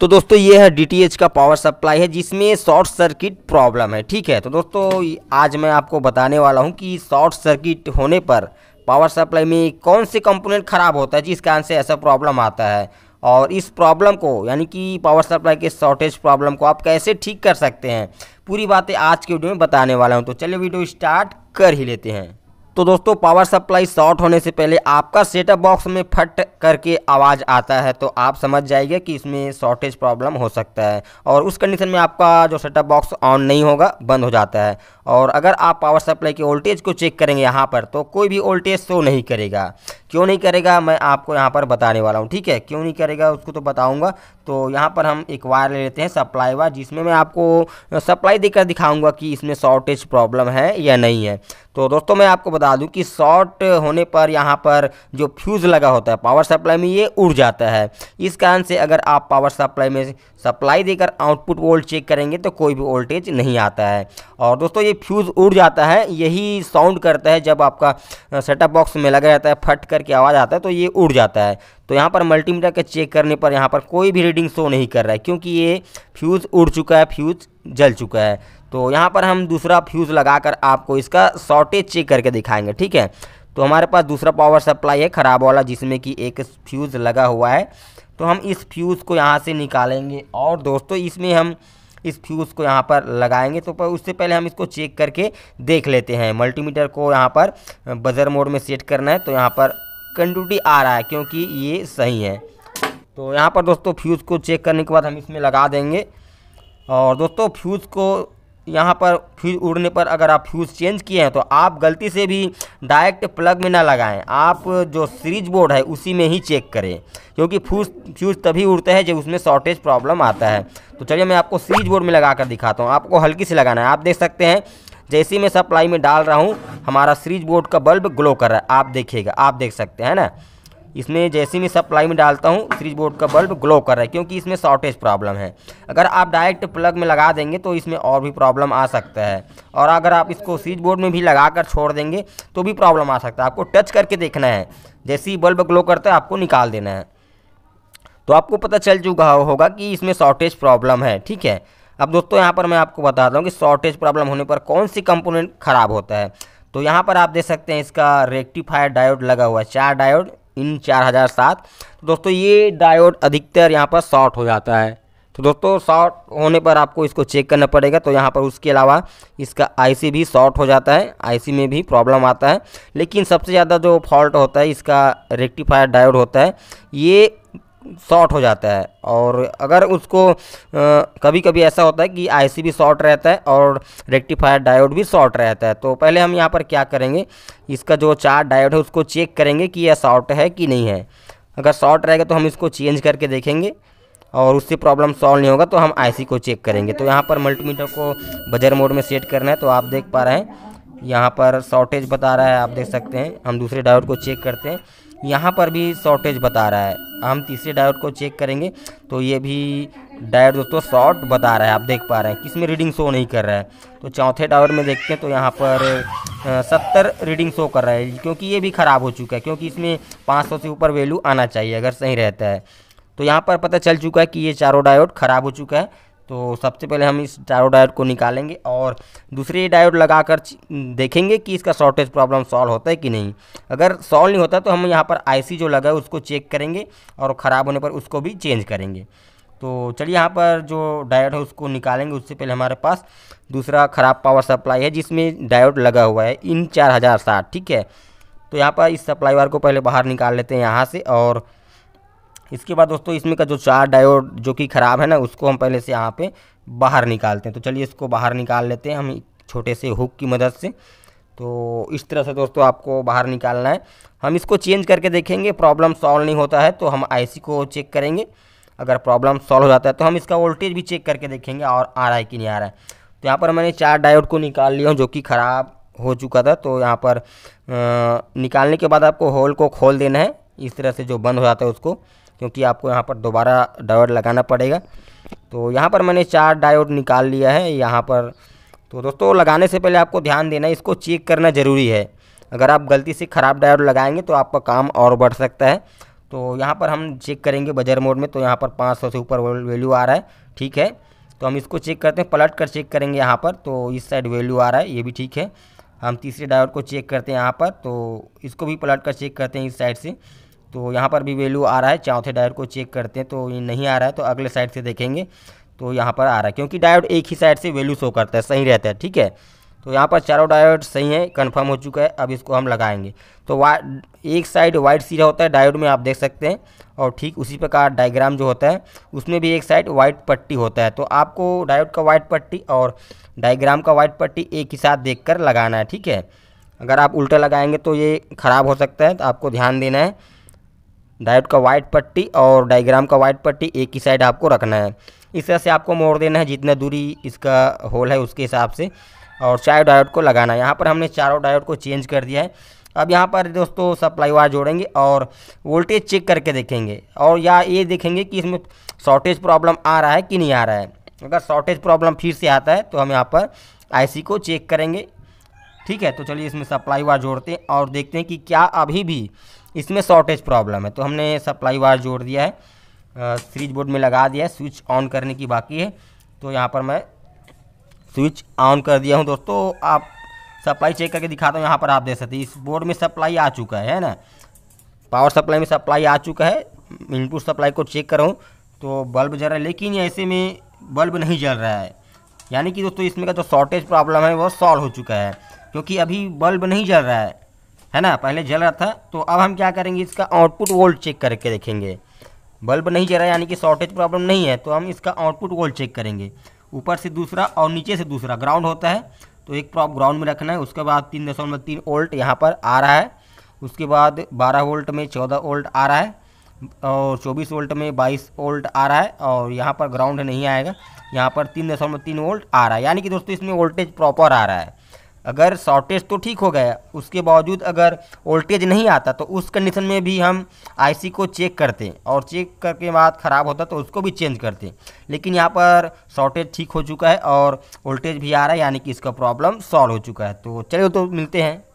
तो दोस्तों ये है डी का पावर सप्लाई है जिसमें शॉर्ट सर्किट प्रॉब्लम है ठीक है तो दोस्तों आज मैं आपको बताने वाला हूँ कि शॉर्ट सर्किट होने पर पावर सप्लाई में कौन से कंपोनेंट ख़राब होता है जिस कारण से ऐसा प्रॉब्लम आता है और इस प्रॉब्लम को यानी कि पावर सप्लाई के शॉर्टेज प्रॉब्लम को आप कैसे ठीक कर सकते हैं पूरी बातें आज के वीडियो में बताने वाला हूँ तो चलिए वीडियो स्टार्ट कर ही लेते हैं तो दोस्तों पावर सप्लाई शॉर्ट होने से पहले आपका सेटअप बॉक्स में फट करके आवाज़ आता है तो आप समझ जाएगा कि इसमें शॉर्टेज प्रॉब्लम हो सकता है और उस कंडीशन में आपका जो सेटअप बॉक्स ऑन नहीं होगा बंद हो जाता है और अगर आप पावर सप्लाई के वोल्टेज को चेक करेंगे यहाँ पर तो कोई भी वोल्टेज शो नहीं करेगा क्यों नहीं करेगा मैं आपको यहाँ पर बताने वाला हूँ ठीक है क्यों नहीं करेगा उसको तो बताऊँगा तो यहाँ पर हम एक वायर ले लेते हैं सप्लाई वायर जिसमें मैं आपको सप्लाई देकर दिखाऊँगा कि इसमें शॉर्टेज प्रॉब्लम है या नहीं है तो दोस्तों मैं आपको बता दूं कि शॉर्ट होने पर यहाँ पर जो फ्यूज़ लगा होता है पावर सप्लाई में ये उड़ जाता है इस कारण से अगर आप पावर सप्लाई में सप्लाई देकर आउटपुट वोल्ट चेक करेंगे तो कोई भी वोल्टेज नहीं आता है और दोस्तों ये फ्यूज़ उड़ जाता है यही साउंड करता है जब आपका सेटअप बॉक्स में लगा जाता है फट कर की आवाज़ आता है तो ये उड़ जाता है तो यहाँ पर मल्टीमीटर के चेक करने पर यहाँ पर कोई भी रीडिंग शो नहीं कर रहा है क्योंकि ये फ्यूज़ उड़ चुका है फ्यूज़ जल चुका है तो यहाँ पर हम दूसरा फ्यूज़ लगाकर आपको इसका शॉर्टेज चेक करके दिखाएंगे ठीक है तो हमारे पास दूसरा पावर सप्लाई है ख़राब वाला जिसमें कि एक फ्यूज़ लगा हुआ है तो हम इस फ्यूज़ को यहाँ से निकालेंगे और दोस्तों इसमें हम इस फ्यूज़ को यहाँ पर लगाएंगे तो पर उससे पहले हम इसको चेक करके देख लेते हैं मल्टीमीटर को यहाँ पर बजर मोड में सेट करना है तो यहाँ पर कंडूटी आ रहा है क्योंकि ये सही है तो यहाँ पर दोस्तों फ्यूज़ को चेक करने के बाद हम इसमें लगा देंगे और दोस्तों फ्यूज़ को यहाँ पर फ्यूज उड़ने पर अगर आप फ्यूज़ चेंज किए हैं तो आप गलती से भी डायरेक्ट प्लग में ना लगाएं आप जो सीरीज बोर्ड है उसी में ही चेक करें क्योंकि फ्यूज फ्यूज़ तभी उड़ते हैं जब उसमें शॉर्टेज प्रॉब्लम आता है तो चलिए मैं आपको सीरीज बोर्ड में लगा कर दिखाता हूँ आपको हल्की से लगाना है आप देख सकते हैं जैसे मैं सप्लाई में डाल रहा हूँ हमारा स्विच बोर्ड का बल्ब ग्लो कर रहा है आप देखिएगा आप देख सकते हैं ना इसमें जैसे मैं सप्लाई में डालता हूँ स्विच बोर्ड का बल्ब ग्लो कर रहा है क्योंकि इसमें शॉर्टेज प्रॉब्लम है अगर आप डायरेक्ट प्लग में लगा देंगे तो इसमें और भी प्रॉब्लम आ सकता है और अगर आप इसको स्विच बोर्ड में भी लगा कर छोड़ देंगे तो भी प्रॉब्लम आ सकता है आपको टच करके देखना है जैसे ही बल्ब ग्लो करता है आपको निकाल देना है तो आपको पता चल चुका होगा कि इसमें शॉर्टेज प्रॉब्लम है ठीक है अब दोस्तों यहाँ पर मैं आपको बता दूँ कि शॉर्टेज प्रॉब्लम होने पर कौन सी कंपोनेंट ख़राब होता है तो यहाँ पर आप देख सकते हैं इसका रेक्टिफायर डायोड लगा हुआ है चार डायोड इन चार हज़ार सात तो दोस्तों ये डायोड अधिकतर यहाँ पर शॉर्ट हो जाता है तो दोस्तों शॉर्ट होने पर आपको इसको चेक करना पड़ेगा तो यहाँ पर उसके अलावा इसका आईसी भी शॉर्ट हो जाता है आईसी में भी प्रॉब्लम आता है लेकिन सबसे ज़्यादा जो फॉल्ट होता है इसका रेक्टिफायर डायोड होता है ये शॉर्ट हो जाता है और अगर उसको आ, कभी कभी ऐसा होता है कि आईसी भी शॉर्ट रहता है और रेक्टिफायर डायोड भी शॉर्ट रहता है तो पहले हम यहाँ पर क्या करेंगे इसका जो चार डायोड है उसको चेक करेंगे कि यह शॉर्ट है कि नहीं है अगर शॉर्ट रहेगा तो हम इसको चेंज करके देखेंगे और उससे प्रॉब्लम सॉल्व नहीं होगा तो हम आईसी को चेक करेंगे तो यहाँ पर मल्टीमीटर को बजर मोड में सेट करना है तो आप देख पा रहे हैं यहाँ पर शॉर्टेज बता रहा है आप देख सकते हैं हम दूसरे डायोड को चेक करते हैं यहाँ पर भी शॉर्टेज बता रहा है हम तीसरे डायोड को चेक करेंगे तो ये भी डायोड दोस्तों शॉर्ट बता रहा है आप देख पा रहे हैं किसमें रीडिंग शो नहीं कर रहा है तो चौथे डायोड में देखते हैं तो यहाँ पर सत्तर रीडिंग शो कर रहा है क्योंकि ये भी ख़राब हो चुका है क्योंकि इसमें पाँच से ऊपर वैल्यू आना चाहिए अगर सही रहता है तो यहाँ पर पता चल चुका है कि ये चारों डायोड ख़राब हो चुका है तो सबसे पहले हम इस चारों डायोड को निकालेंगे और दूसरे डायोड लगाकर देखेंगे कि इसका शॉर्टेज प्रॉब्लम सॉल्व होता है कि नहीं अगर सॉल्व नहीं होता तो हम यहाँ पर आईसी जो लगा है उसको चेक करेंगे और ख़राब होने पर उसको भी चेंज करेंगे तो चलिए यहाँ पर जो डायोड है उसको निकालेंगे उससे पहले हमारे पास दूसरा ख़राब पावर सप्लाई है जिसमें डायोड लगा हुआ है इन चार हज़ार साठ ठीक है तो यहाँ पर इस सप्लाई वार को पहले बाहर निकाल लेते हैं यहाँ से और इसके बाद दोस्तों इसमें का जो चार डायोड जो कि ख़राब है ना उसको हम पहले से यहाँ पे बाहर निकालते हैं तो चलिए इसको बाहर निकाल लेते हैं हम छोटे से हुक की मदद से तो इस तरह से दोस्तों आपको बाहर निकालना है हम इसको चेंज करके देखेंगे प्रॉब्लम सॉल्व नहीं होता है तो हम आईसी को चेक करेंगे अगर प्रॉब्लम सॉल्व हो जाता है तो हम इसका वोल्टेज भी चेक करके देखेंगे और आ रहा है कि नहीं आ रहा है तो यहाँ पर मैंने चार डायोड को निकाल लिया हूँ जो कि ख़राब हो चुका था तो यहाँ पर आ, निकालने के बाद आपको होल को खोल देना है इस तरह से जो बंद हो जाता है उसको क्योंकि आपको यहाँ पर दोबारा डायोड लगाना पड़ेगा तो यहाँ पर मैंने चार डायोड निकाल लिया है यहाँ पर तो दोस्तों लगाने से पहले आपको ध्यान देना इसको चेक करना ज़रूरी है अगर आप गलती से ख़राब डायोड लगाएंगे तो आपका काम और बढ़ सकता है तो यहाँ पर हम चेक करेंगे बजर मोड में तो यहाँ पर 500 से ऊपर वैल्यू आ रहा है ठीक है तो हम इसको चेक करते हैं पलट कर चेक करेंगे यहाँ पर तो इस साइड वैल्यू आ रहा है ये भी ठीक है हम तीसरे डायोड को चेक करते हैं यहाँ पर तो इसको भी पलट कर चेक करते हैं इस साइड से तो यहाँ पर भी वैल्यू आ रहा है चौथे डायोड को चेक करते हैं तो ये नहीं आ रहा है तो अगले साइड से देखेंगे तो यहाँ पर आ रहा है क्योंकि डायोड एक ही साइड से वैल्यू शो करता है सही रहता है ठीक है तो यहाँ पर चारों डायोड सही है कंफर्म हो चुका है अब इसको हम लगाएंगे तो वा एक साइड वाइट सीरा होता है डायोड में आप देख सकते हैं और ठीक उसी प्रकार डायग्राम जो होता है उसमें भी एक साइड वाइट पट्टी होता है तो आपको डायोड का वाइट पट्टी और डायग्राम का वाइट पट्टी एक ही साथ देख लगाना है ठीक है अगर आप उल्टा लगाएंगे तो ये ख़राब हो सकता है तो आपको ध्यान देना है डायोड का वाइट पट्टी और डायग्राम का वाइट पट्टी एक ही साइड आपको रखना है इस तरह से आपको मोड़ देना है जितना दूरी इसका होल है उसके हिसाब से और चारों डायोड को लगाना है यहाँ पर हमने चारों डायोड को चेंज कर दिया है अब यहाँ पर दोस्तों सप्लाई वायर जोड़ेंगे और वोल्टेज चेक करके देखेंगे और या ये देखेंगे कि इसमें शॉर्टेज प्रॉब्लम आ रहा है कि नहीं आ रहा है अगर शॉर्टेज प्रॉब्लम फिर से आता है तो हम यहाँ पर आईसी को चेक करेंगे ठीक है तो चलिए इसमें सप्लाई वायर जोड़ते हैं और देखते हैं कि क्या अभी भी इसमें शॉर्टेज प्रॉब्लम है तो हमने सप्लाई वायर जोड़ दिया है स्विच बोर्ड में लगा दिया है स्विच ऑन करने की बाकी है तो यहाँ पर मैं स्विच ऑन कर दिया हूँ दोस्तों आप सप्लाई चेक करके दिखाता हूँ यहाँ पर आप देख सकते हैं इस बोर्ड में सप्लाई आ चुका है ना पावर सप्लाई में सप्लाई आ चुका है इनपुट सप्लाई को चेक करूँ तो बल्ब जल रहा है लेकिन ऐसे में बल्ब नहीं जल रहा है यानी कि दोस्तों इसमें का जो शॉर्टेज प्रॉब्लम है वो सॉल्व हो चुका है क्योंकि अभी बल्ब नहीं जल रहा है है ना पहले जल रहा था तो अब हम क्या करेंगे इसका आउटपुट वोल्ट चेक करके देखेंगे बल्ब नहीं जल रहा यानी कि शॉर्टेज प्रॉब्लम नहीं है तो हम इसका आउटपुट वोल्ट चेक करेंगे ऊपर से दूसरा और नीचे से दूसरा ग्राउंड होता है तो एक प्रॉप ग्राउंड में रखना है उसके बाद तीन दशमलव तीन वोल्ट यहाँ पर आ रहा है उसके बाद बारह वोल्ट में चौदह वोल्ट आ रहा है और चौबीस वोल्ट में बाईस वोल्ट आ रहा है और यहाँ पर ग्राउंड नहीं आएगा यहाँ पर तीन दशमलव तीन वोल्ट आ रहा है यानी कि दोस्तों इसमें वोल्टेज प्रॉपर आ रहा है अगर शॉर्टेज तो ठीक हो गया उसके बावजूद अगर वोल्टेज नहीं आता तो उस कंडीशन में भी हम आईसी को चेक करते और चेक करके बाद ख़राब होता तो उसको भी चेंज करते लेकिन यहाँ पर शॉर्टेज ठीक हो चुका है और वोल्टेज भी आ रहा है यानी कि इसका प्रॉब्लम सॉल्व हो चुका है तो चलिए तो मिलते हैं